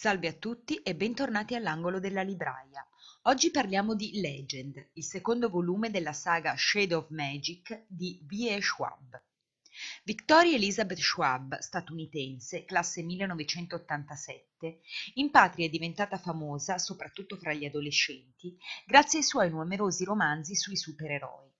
Salve a tutti e bentornati all'angolo della libraia. Oggi parliamo di Legend, il secondo volume della saga Shade of Magic di B.E. Schwab. Victoria Elizabeth Schwab, statunitense, classe 1987, in patria è diventata famosa soprattutto fra gli adolescenti grazie ai suoi numerosi romanzi sui supereroi.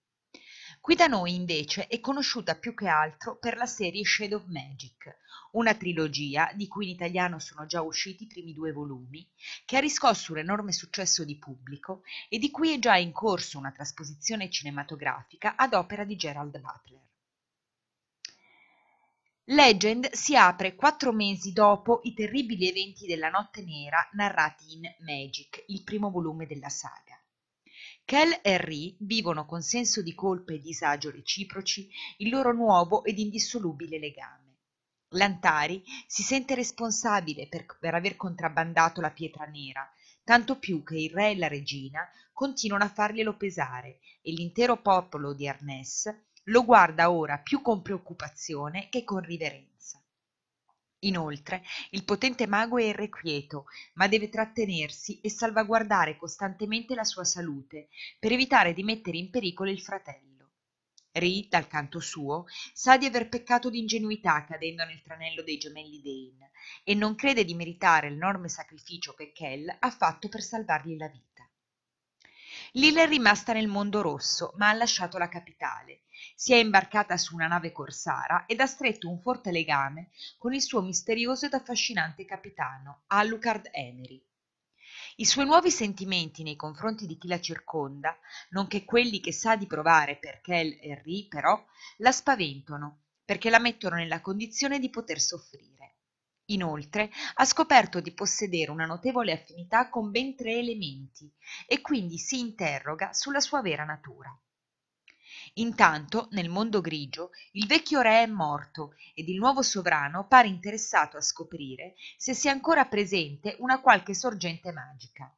Qui da noi invece è conosciuta più che altro per la serie Shadow Magic, una trilogia di cui in italiano sono già usciti i primi due volumi, che ha riscosso un enorme successo di pubblico e di cui è già in corso una trasposizione cinematografica ad opera di Gerald Butler. Legend si apre quattro mesi dopo i terribili eventi della Notte Nera narrati in Magic, il primo volume della saga. Kel e Ree vivono con senso di colpa e disagio reciproci il loro nuovo ed indissolubile legame. Lantari si sente responsabile per, per aver contrabbandato la pietra nera, tanto più che il re e la regina continuano a farglielo pesare e l'intero popolo di Arnes lo guarda ora più con preoccupazione che con riverenza. Inoltre, il potente mago è irrequieto, ma deve trattenersi e salvaguardare costantemente la sua salute per evitare di mettere in pericolo il fratello. Ri, dal canto suo, sa di aver peccato di ingenuità cadendo nel tranello dei gemelli Dane e non crede di meritare l'enorme sacrificio che Kell ha fatto per salvargli la vita. Lila è rimasta nel mondo rosso, ma ha lasciato la capitale. Si è imbarcata su una nave corsara ed ha stretto un forte legame con il suo misterioso ed affascinante capitano, Alucard Emery. I suoi nuovi sentimenti nei confronti di chi la circonda, nonché quelli che sa di provare per Kel e Ri, però, la spaventano, perché la mettono nella condizione di poter soffrire. Inoltre ha scoperto di possedere una notevole affinità con ben tre elementi e quindi si interroga sulla sua vera natura. Intanto, nel mondo grigio, il vecchio re è morto ed il nuovo sovrano pare interessato a scoprire se sia ancora presente una qualche sorgente magica.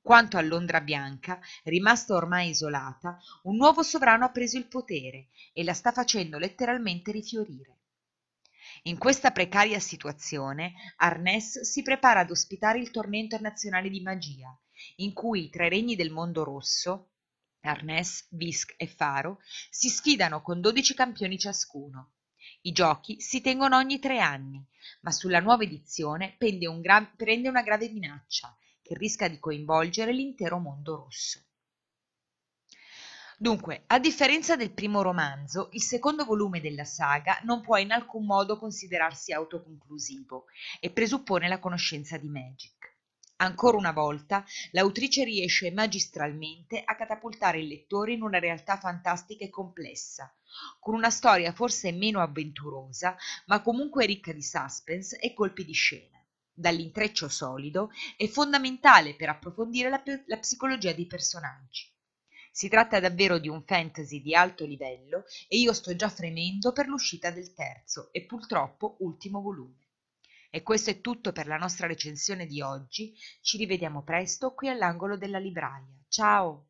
Quanto a Londra Bianca, rimasta ormai isolata, un nuovo sovrano ha preso il potere e la sta facendo letteralmente rifiorire. In questa precaria situazione Arnés si prepara ad ospitare il torneo internazionale di magia, in cui i tre regni del mondo rosso, Arnés, Visc e Faro, si sfidano con 12 campioni ciascuno. I giochi si tengono ogni tre anni, ma sulla nuova edizione prende un gra- una grave minaccia che rischia di coinvolgere l'intero mondo rosso. Dunque, a differenza del primo romanzo, il secondo volume della saga non può in alcun modo considerarsi autoconclusivo e presuppone la conoscenza di Magic. Ancora una volta, l'autrice riesce magistralmente a catapultare il lettore in una realtà fantastica e complessa, con una storia forse meno avventurosa, ma comunque ricca di suspense e colpi di scena. Dall'intreccio solido è fondamentale per approfondire la, la psicologia dei personaggi. Si tratta davvero di un fantasy di alto livello e io sto già fremendo per l'uscita del terzo e purtroppo ultimo volume. E questo è tutto per la nostra recensione di oggi. Ci rivediamo presto qui all'angolo della libraia. Ciao!